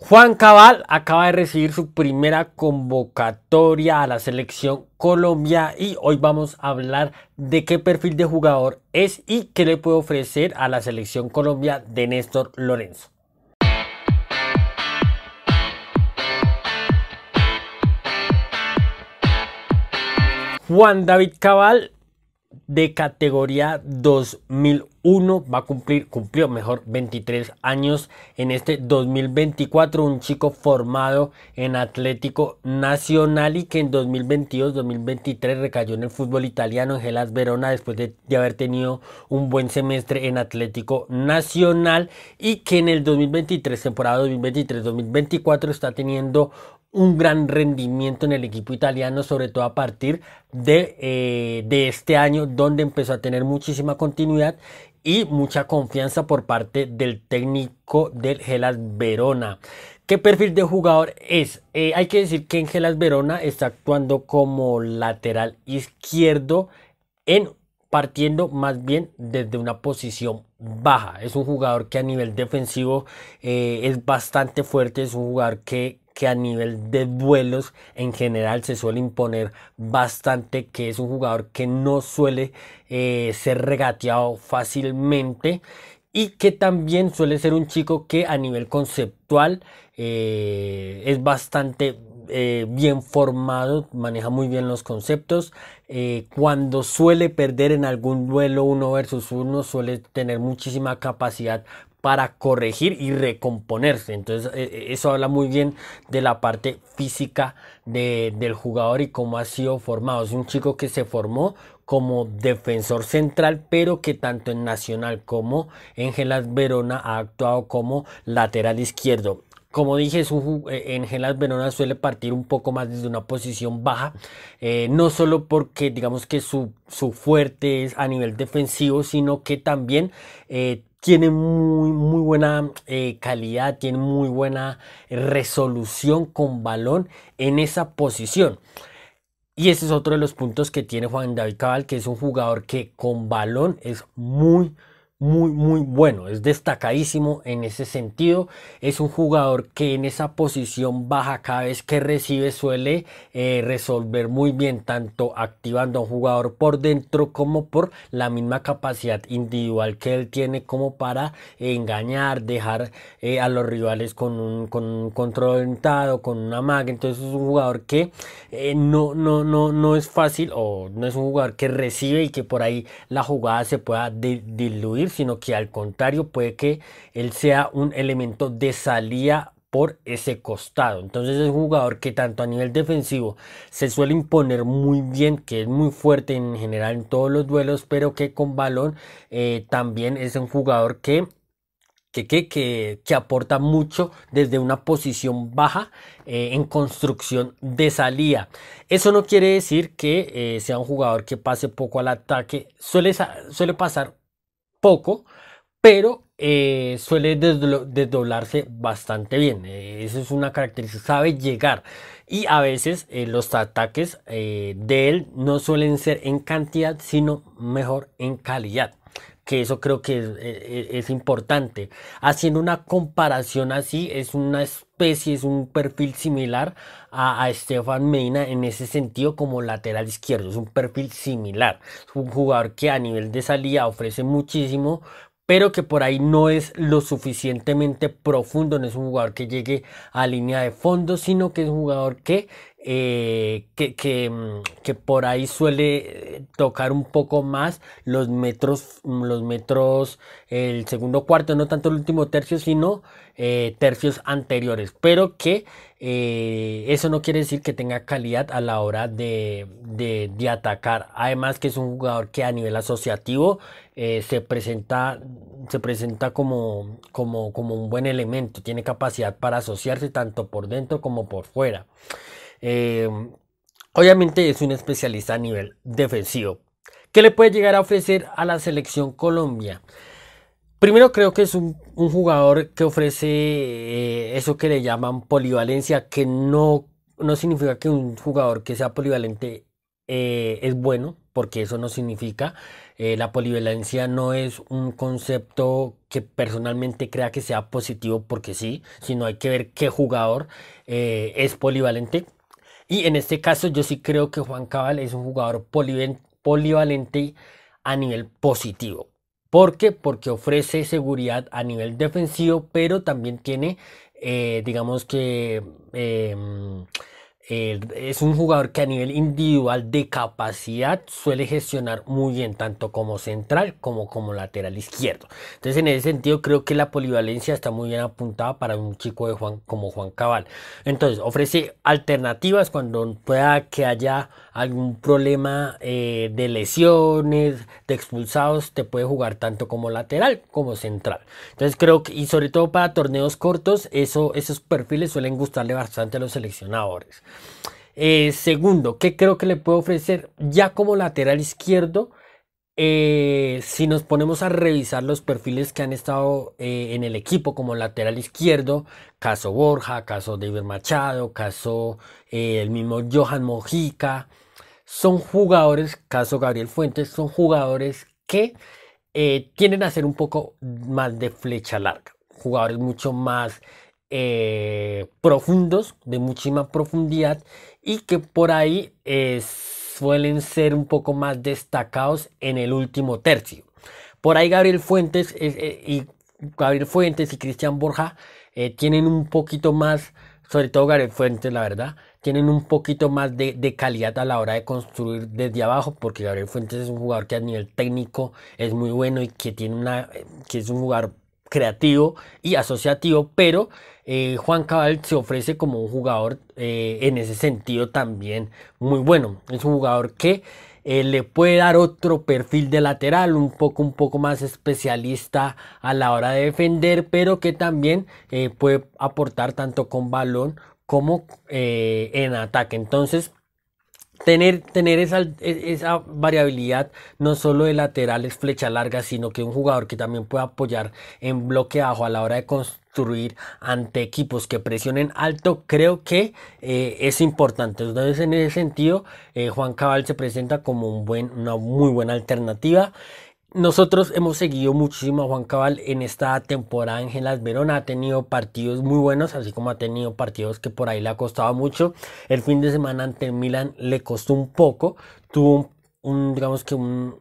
Juan Cabal acaba de recibir su primera convocatoria a la selección Colombia y hoy vamos a hablar de qué perfil de jugador es y qué le puede ofrecer a la selección Colombia de Néstor Lorenzo. Juan David Cabal de categoría 2001. Va a cumplir, cumplió mejor 23 años en este 2024. Un chico formado en Atlético Nacional y que en 2022-2023 recayó en el fútbol italiano en Gelas Verona después de, de, haber tenido un buen semestre en Atlético Nacional y que en el 2023, temporada 2023-2024, está teniendo un gran rendimiento en el equipo italiano, sobre todo a partir eh, de, este año, donde empezó a tener muchísima continuidad y mucha confianza por parte del técnico del Gelas Verona. ¿Qué perfil de jugador es? Eh, hay que decir que en Gelas Verona está actuando como lateral izquierdo en partiendo más bien desde una posición baja. Es un jugador que a nivel defensivo eh, es bastante fuerte, es un jugador que que a nivel de duelos en general se suele imponer bastante, que es un jugador que no suele eh, ser regateado fácilmente y que también suele ser un chico que a nivel conceptual eh, es bastante eh, bien formado, maneja muy bien los conceptos. cuando suele perder en algún duelo uno versus uno, suele tener muchísima capacidad para corregir y recomponerse. Entonces e, e, eso habla muy bien de la parte física del jugador y cómo ha sido formado. Es un chico que se formó como defensor central, pero que tanto en Nacional como en Gelas Verona ha actuado como lateral izquierdo. Como dije, e, en Gelas Verona suele partir un poco más desde una posición baja, eh, no solo porque digamos que su, fuerte es a nivel defensivo, sino que también eh, tiene muy, muy buena eh, calidad, tiene muy buena eh, resolución con balón en esa posición. Y ese es otro de los puntos que tiene Juan David Cabal, que es un jugador que con balón es muy muy, muy bueno. Es destacadísimo en ese sentido. Es un jugador que en esa posición baja cada vez que recibe suele eh, resolver muy bien, tanto activando a un jugador por dentro como por la misma capacidad individual que él tiene como para engañar, dejar eh, a los rivales con un, control orientado, con una maga. Entonces es un jugador que eh, no, no, no es fácil o no es un jugador que recibe y que por ahí la jugada se pueda diluir sino que al contrario puede que él sea un elemento de salida por ese costado. Entonces es un jugador que tanto a nivel defensivo se suele imponer muy bien, que es muy fuerte en general en todos los duelos, pero que con balón eh, también es un jugador que que, aporta mucho desde una posición baja eh, en construcción de salida. Eso no quiere decir que eh, sea un jugador que pase poco al ataque. Suele, suele pasar poco, pero eh, suele desdoblarse bastante bien. Eh, esa es una característica, sabe llegar. Y a veces eh, los ataques de él no suelen ser en cantidad, sino mejor en calidad que eso creo que eh, es, importante. Haciendo una comparación así, es una especie, es un perfil similar a, a Estefan Medina en ese sentido como lateral izquierdo, es un perfil similar. Es un jugador que a nivel de salida ofrece muchísimo, pero que por ahí no es lo suficientemente profundo, no es un jugador que llegue a línea de fondo, sino que es un jugador que eh, mm, que, por ahí suele eh, tocar un poco más los metros, mm, los metros, el segundo cuarto, no tanto el último tercio, sino eh, tercios anteriores, pero que eso no quiere decir que tenga calidad a la hora de, atacar. Además que es un jugador que a nivel asociativo se presenta, se presenta como, como, como un buen elemento, tiene capacidad para asociarse tanto por dentro como por fuera. Em, obviamente es un especialista a nivel defensivo. ¿Qué le puede llegar a ofrecer a la selección Colombia? Primero creo que es un, jugador que ofrece eh, eso que le llaman polivalencia, que no, no significa que un jugador que sea polivalente eh, es bueno, porque eso no significa. Eh, la polivalencia no es un concepto que personalmente crea que sea positivo porque sí, sino hay que ver qué jugador es polivalente. Y en este caso yo sí creo que Juan Cabal es un jugador polivalente a nivel positivo. ¿Por qué? Porque ofrece seguridad a nivel defensivo, pero también tiene, eh, digamos que, em, es un jugador que a nivel individual de capacidad suele gestionar muy bien tanto como central como como lateral izquierdo. Entonces en ese sentido creo que la polivalencia está muy bien apuntada para un chico de Juan como Juan Cabal. Entonces ofrece alternativas cuando pueda que haya algún problema eh, de lesiones, de expulsados, te puede jugar tanto como lateral como central. Entonces creo que, y sobre todo para torneos cortos, esos perfiles suelen gustarle bastante a los seleccionadores. Eh, segundo, ¿qué creo que le puedo ofrecer? Ya como lateral izquierdo, eh, si nos ponemos a revisar los perfiles que han estado en el equipo como lateral izquierdo, caso Borja, caso David Machado, caso el mismo Johan Mojica, son jugadores, caso Gabriel Fuentes, son jugadores que eh, tienden a ser un poco más de flecha larga, jugadores mucho más eh, profundos, de muchísima profundidad y que por ahí eh, suelen ser un poco más destacados en el último tercio. Por ahí Gabriel Fuentes y Gabriel Fuentes y Cristian Borja tienen un poquito más, sobre todo Gabriel Fuentes, la verdad, tienen un poquito más de, calidad a la hora de construir desde abajo, porque Gabriel Fuentes es un jugador que a nivel técnico es muy bueno y que, tiene una, eh, que es un jugador creativo y asociativo, pero eh, Juan Cabal se ofrece como un jugador eh, en ese sentido también muy bueno. Es un jugador que le puede dar otro perfil de lateral, un poco, un poco más especialista a la hora de defender, pero que también puede aportar tanto con balón como eh, en ataque. Entonces, tener, tener esa, variabilidad no solo de laterales, flecha larga, sino que un jugador que también pueda apoyar en bloque bajo a la hora de construir ante equipos que presionen alto, creo que eh, es importante. Entonces, en ese sentido, eh, Juan Cabal se presenta como un buen, una muy buena alternativa. Nosotros hemos seguido muchísimo a Juan Cabal en esta temporada en Gelas Verona. Ha tenido partidos muy buenos, así como ha tenido partidos que por ahí le ha costado mucho. El fin de semana ante Milan le costó un poco. Tuvo un, digamos que un,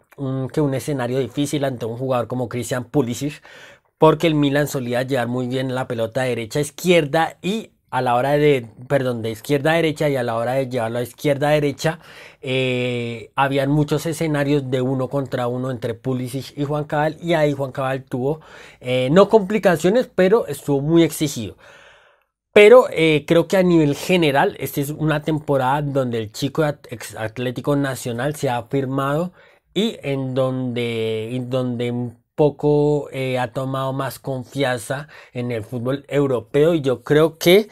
que un escenario difícil ante un jugador como Cristian Pulisic, porque el Milan solía llevar muy bien la pelota derecha-izquierda y a la hora de, perdón, de izquierda a derecha y a la hora de llevarlo a izquierda a derecha, eh, habían muchos escenarios de uno contra uno entre Pulisic y Juan Cabal y ahí Juan Cabal tuvo, eh, no complicaciones, pero estuvo muy exigido. Pero eh, creo que a nivel general, esta es una temporada donde el chico Atlético Nacional se ha firmado y en donde, en donde poco eh, ha tomado más confianza en el fútbol europeo y yo creo que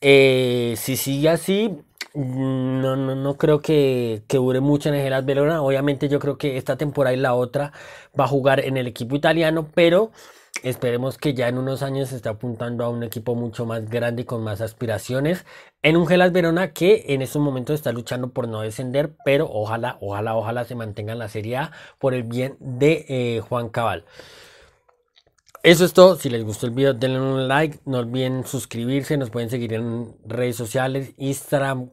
eh, si sigue así mm, no, no, no creo que, dure mucho en el Gelas Verona. Obviamente yo creo que esta temporada y la otra va a jugar en el equipo italiano, pero Esperemos que ya en unos años se está apuntando a un equipo mucho más grande y con más aspiraciones. En un Gelas Verona que en estos momentos está luchando por no descender, pero ojalá, ojalá, ojalá se mantenga la Serie A por el bien de eh, Juan Cabal. Eso es todo. Si les gustó el video, denle un like. No olviden suscribirse. Nos pueden seguir en redes sociales: Instagram,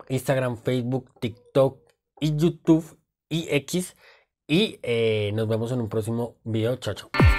Facebook, TikTok y YouTube y X. Y eh, nos vemos en un próximo video. Chao, chao.